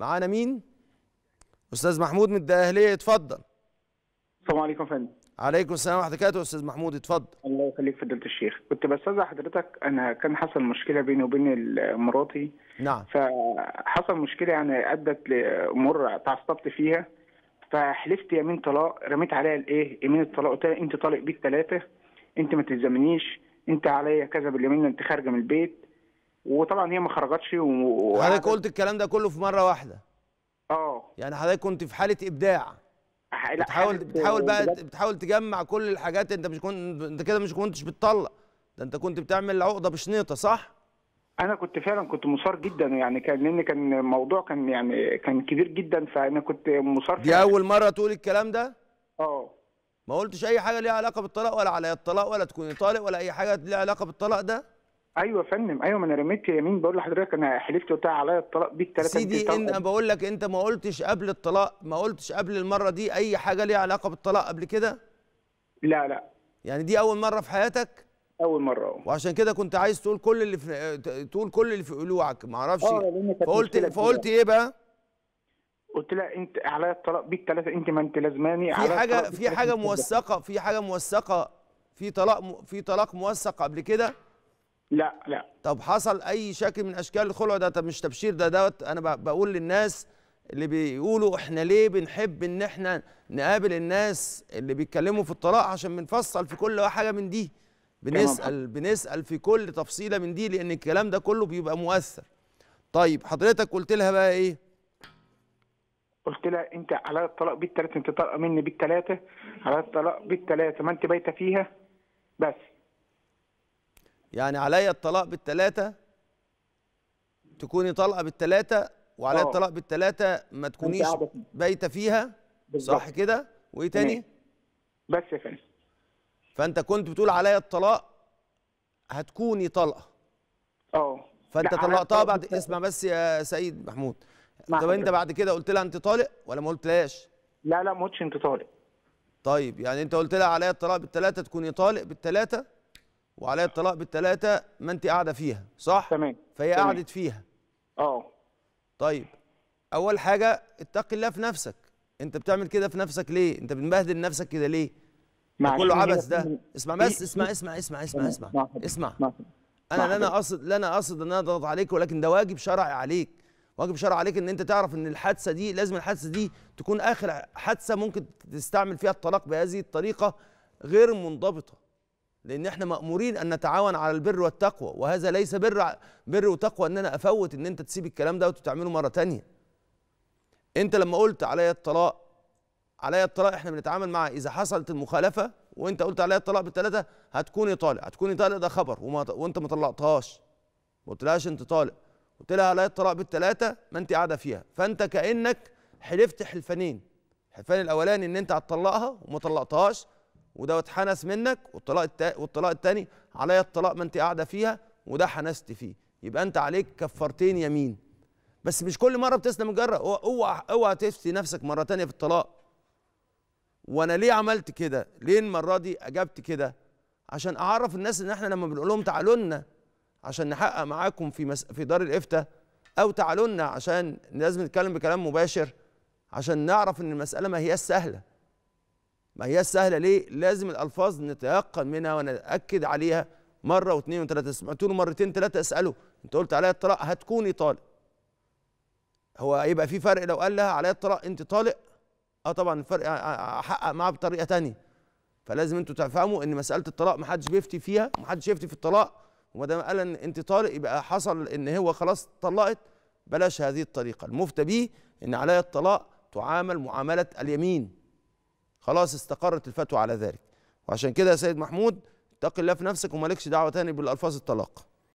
معانا مين استاذ محمود من الدقهليه اتفضل السلام عليكم يا فندم عليكم السلام ورحمه الله وبركاته استاذ محمود اتفضل الله يخليك فضيله الشيخ كنت بستاذن حضرتك انا كان حصل مشكله بيني وبين مراتي نعم فحصل مشكله يعني ادت لامور تعصبت فيها فحلفت يمين طلاق رميت عليها الايه يمين الطلاق قلت انت طالق بيك ثلاثه انت ما تلزمنيش انت عليا كذا باليمين انت خارجه من البيت وطبعا هي ما خرجتش و... حضرتك قلت الكلام ده كله في مره واحده اه يعني حضرتك كنت في حاله ابداع بتحاول بتحاول بقى بتحاول تجمع كل الحاجات انت مش كنت انت كده مش كنتش بتطلق ده انت كنت بتعمل عقده بشنيطه صح؟ انا كنت فعلا كنت مصر جدا يعني كان لان كان الموضوع كان يعني كان كبير جدا فانا كنت مصر دي اول مره تقول الكلام ده؟ اه ما قلتش اي حاجه ليها علاقه بالطلاق ولا على الطلاق ولا تكوني طالق ولا اي حاجه ليها علاقه بالطلاق ده؟ ايوه يا فندم ايوه ما انا رميت يمين بقول لحضرتك انا حلفت وقلت عليا الطلاق بيك ثلاثه سيدي ان بقول لك انت ما قلتش قبل الطلاق ما قلتش قبل المره دي اي حاجه ليها علاقه بالطلاق قبل كده لا لا يعني دي اول مره في حياتك اول مره اه وعشان كده كنت عايز تقول كل اللي في تقول كل اللي في قلوعك ما اعرفش آه، فقلت فقلت ايه بقى قلت لها انت عليا الطلاق بيك ثلاثه انت ما انت لازماني في حاجه في حاجه موثقه في حاجه موثقه في طلاق في طلاق موثق قبل كده لا لا طب حصل اي شكل من اشكال الخلع ده طب مش تبشير ده دوت انا بقول للناس اللي بيقولوا احنا ليه بنحب ان احنا نقابل الناس اللي بيتكلموا في الطلاق عشان بنفصل في كل حاجه من دي بنسال بنسال في كل تفصيله من دي لان الكلام ده كله بيبقى مؤثر طيب حضرتك قلت لها بقى ايه قلت لها انت على الطلاق بالثلاثه انت طالقه مني بالثلاثه على الطلاق بالثلاثه ما انت بايته فيها بس يعني عليا الطلاق بالثلاثه تكوني طلقة بالثلاثه وعليا آه. الطلاق بالثلاثه ما تكونيش بايته فيها صح كده وايه تاني بس يا فندم فانت كنت بتقول عليا الطلاق هتكوني طلقه اه فانت طلقتها بعد اسمع بس يا سيد محمود طب انت بعد كده قلت لها انت طالق ولا ما قلتلهاش لا لا ما قلتش انت طالق طيب يعني انت قلت لها عليا الطلاق بالثلاثه تكوني طالق بالثلاثه وعليها الطلاق بالثلاثه ما انت قاعده فيها صح تمام فهي تمام. قعدت فيها اه طيب اول حاجه اتقي الله في نفسك انت بتعمل كده في نفسك ليه انت بتبهدل نفسك كده ليه كله عبث ده اسمع إيه؟ بس اسمع اسمع اسمع اسمع اسمع اسمع انا لا انا أقصد لا انا أقصد ان انا اضغط عليك ولكن ده واجب شرعي عليك واجب شرعي عليك ان انت تعرف ان الحادثه دي لازم الحادثه دي تكون اخر حادثه ممكن تستعمل فيها الطلاق بهذه الطريقه غير منضبطه لان احنا مامورين ان نتعاون على البر والتقوى وهذا ليس بر بر وتقوى ان انا افوت ان انت تسيب الكلام ده وتعمله مره تانية انت لما قلت عليا الطلاق عليا الطلاق احنا بنتعامل مع اذا حصلت المخالفه وانت قلت عليا الطلاق بالثلاثه هتكوني طالق هتكوني طالق ده خبر وما وانت ما طلقتهاش ما قلتلهاش انت طالق قلت لها عليا الطلاق بالثلاثه ما انت قاعده فيها فانت كانك حلفت حلفانين الحلفان الاولاني ان انت هتطلقها وما طلقتهاش وده اتحنس منك والطلاق التا... والطلاق الثاني عليا الطلاق ما انت قاعده فيها وده حنست فيه يبقى انت عليك كفارتين يمين بس مش كل مره بتسلم الجره اوعى اوعى تفتي نفسك مره ثانيه في الطلاق وانا ليه عملت كده ليه المره دي اجبت كده عشان اعرف الناس ان احنا لما بنقول لهم تعالوا لنا عشان نحقق معاكم في مس... في دار الافتاء او تعالوا لنا عشان لازم نتكلم بكلام مباشر عشان نعرف ان المساله ما هي سهله ما هي سهله ليه لازم الالفاظ نتيقن منها ونتاكد عليها مره واثنين وثلاثه سمعت له مرتين ثلاثه اساله انت قلت عليا الطلاق هتكوني طالق هو هيبقى في فرق لو قال لها عليا الطلاق انت طالق اه طبعا الفرق آه، آه، آه، احقق معاه بطريقه تانية فلازم انتوا تفهموا ان مساله الطلاق ما حدش بيفتي فيها وما حدش يفتي في الطلاق وما دام قال ان انت طالق يبقى حصل ان هو خلاص طلقت بلاش هذه الطريقه المفتى بيه ان عليا الطلاق تعامل معامله اليمين خلاص استقرت الفتوى على ذلك وعشان كده يا سيد محمود اتق الله في نفسك ومالكش دعوه تاني بالالفاظ الطلاق